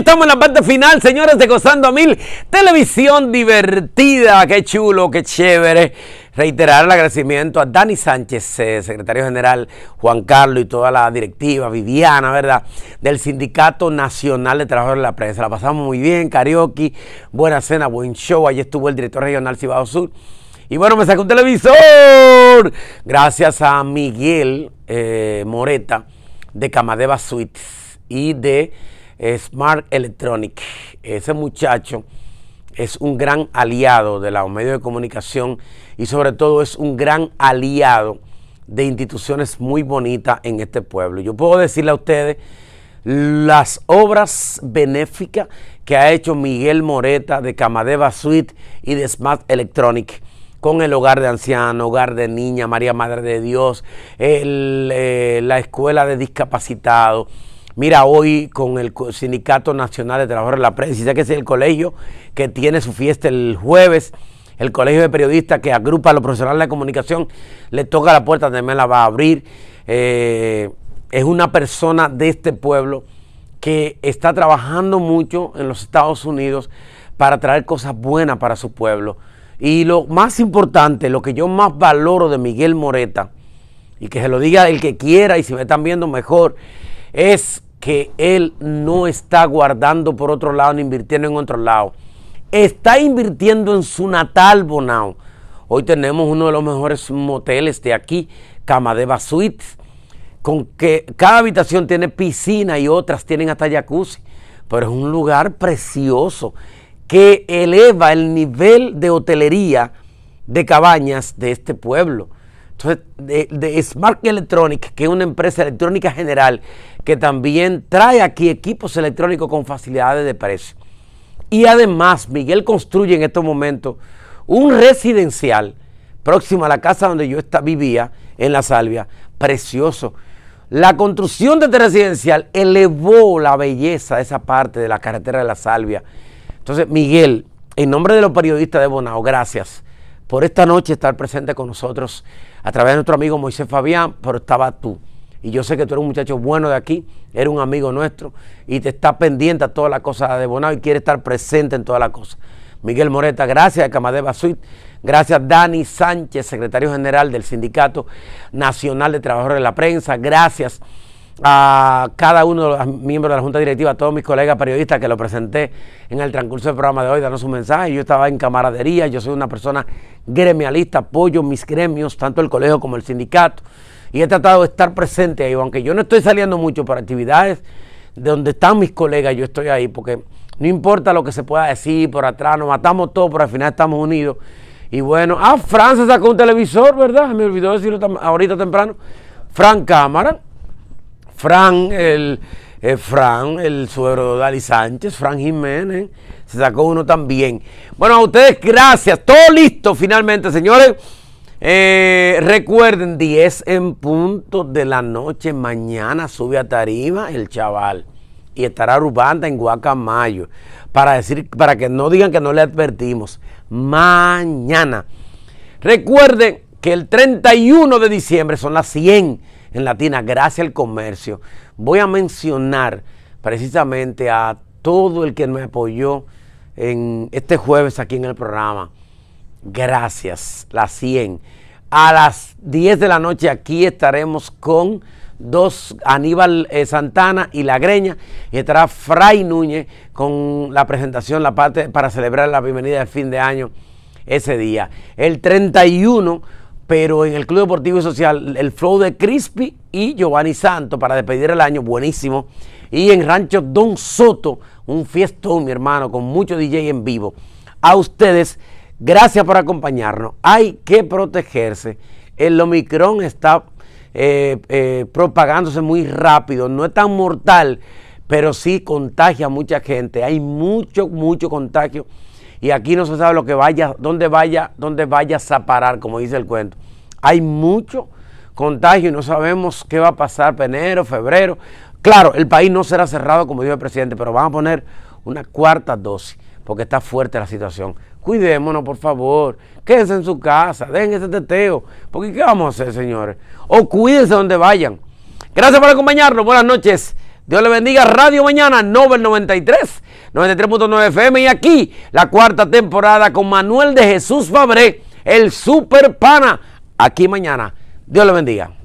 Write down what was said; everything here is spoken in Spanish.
estamos en la parte final, señores de Gozando a Mil. Televisión divertida, qué chulo, qué chévere. Reiterar el agradecimiento a Dani Sánchez, eh, secretario general, Juan Carlos y toda la directiva, Viviana, ¿verdad? Del Sindicato Nacional de Trabajadores de la Prensa. La pasamos muy bien, karaoke, buena cena, buen show. Allí estuvo el director regional Cibao Sur. Y bueno, me sacó un televisor. Gracias a Miguel eh, Moreta de Camadeva Suites y de Smart Electronic. Ese muchacho es un gran aliado de los medios de comunicación y sobre todo es un gran aliado de instituciones muy bonitas en este pueblo. Yo puedo decirle a ustedes las obras benéficas que ha hecho Miguel Moreta de Camadeva Suite y de Smart Electronic con el hogar de anciano, hogar de niña, María Madre de Dios, eh, la escuela de discapacitados Mira, hoy con el Sindicato Nacional de Trabajadores de la Prensa, ya que es el colegio que tiene su fiesta el jueves, el colegio de periodistas que agrupa a los profesionales de comunicación, le toca la puerta, también la va a abrir. Eh, es una persona de este pueblo que está trabajando mucho en los Estados Unidos para traer cosas buenas para su pueblo. Y lo más importante, lo que yo más valoro de Miguel Moreta, y que se lo diga el que quiera y si me están viendo mejor, es que él no está guardando por otro lado ni invirtiendo en otro lado. Está invirtiendo en su natal Bonao. Hoy tenemos uno de los mejores moteles de aquí, Camadeva Suites, con que cada habitación tiene piscina y otras tienen hasta jacuzzi, pero es un lugar precioso que eleva el nivel de hotelería de cabañas de este pueblo. Entonces, de, Smart Electronics, que es una empresa electrónica general que también trae aquí equipos electrónicos con facilidades de precio. Y además, Miguel construye en estos momentos un residencial próximo a la casa donde yo está, vivía, en La Salvia, precioso. La construcción de este residencial elevó la belleza de esa parte de la carretera de La Salvia. Entonces, Miguel, en nombre de los periodistas de Bonao, gracias por esta noche estar presente con nosotros a través de nuestro amigo Moisés Fabián, pero estaba tú. Y yo sé que tú eres un muchacho bueno de aquí, eres un amigo nuestro y te está pendiente a todas las cosas de Bonao y quiere estar presente en todas las cosas. Miguel Moreta, gracias, Camadeva Suite, Gracias, Dani Sánchez, secretario general del Sindicato Nacional de Trabajadores de la Prensa. Gracias a cada uno de los miembros de la Junta Directiva, a todos mis colegas periodistas que lo presenté en el transcurso del programa de hoy, darnos un mensaje. Yo estaba en camaradería, yo soy una persona gremialista, apoyo mis gremios, tanto el colegio como el sindicato, y he tratado de estar presente ahí, aunque yo no estoy saliendo mucho para actividades de donde están mis colegas, yo estoy ahí, porque no importa lo que se pueda decir por atrás, nos matamos todos, pero al final estamos unidos. Y bueno, ah, Fran se sacó un televisor, ¿verdad? Me olvidó decirlo ahorita temprano. Fran Cámara Fran, el, eh, Fran, el suegro de Dali Sánchez, Fran Jiménez, se sacó uno también. Bueno, a ustedes gracias. Todo listo finalmente, señores. Eh, recuerden, 10 en punto de la noche, mañana sube a Tarima el chaval y estará Rubanda en Guacamayo para decir para que no digan que no le advertimos. Mañana. Recuerden que el 31 de diciembre son las 100 en Latina, gracias al comercio. Voy a mencionar precisamente a todo el que me apoyó en este jueves aquí en el programa. Gracias, las 100. A las 10 de la noche aquí estaremos con dos Aníbal eh, Santana y La Greña y estará Fray Núñez con la presentación, la parte para celebrar la bienvenida de fin de año ese día. El 31 pero en el Club Deportivo y Social, el flow de Crispy y Giovanni Santo para despedir el año, buenísimo. Y en Rancho Don Soto, un fiestón, mi hermano, con mucho DJ en vivo. A ustedes, gracias por acompañarnos. Hay que protegerse. El Omicron está eh, eh, propagándose muy rápido, no es tan mortal, pero sí contagia a mucha gente. Hay mucho, mucho contagio y aquí no se sabe lo que vaya, dónde vaya, dónde vayas a parar, como dice el cuento. Hay mucho contagio y no sabemos qué va a pasar en enero, febrero. Claro, el país no será cerrado, como dijo el presidente, pero vamos a poner una cuarta dosis, porque está fuerte la situación. Cuidémonos, por favor. Quédense en su casa, dejen ese teteo. Porque ¿qué vamos a hacer, señores? O cuídense donde vayan. Gracias por acompañarnos. Buenas noches. Dios le bendiga. Radio Mañana, Nobel 93, 93.9 FM. Y aquí, la cuarta temporada con Manuel de Jesús Fabré, el super pana. Aquí mañana. Dios le bendiga.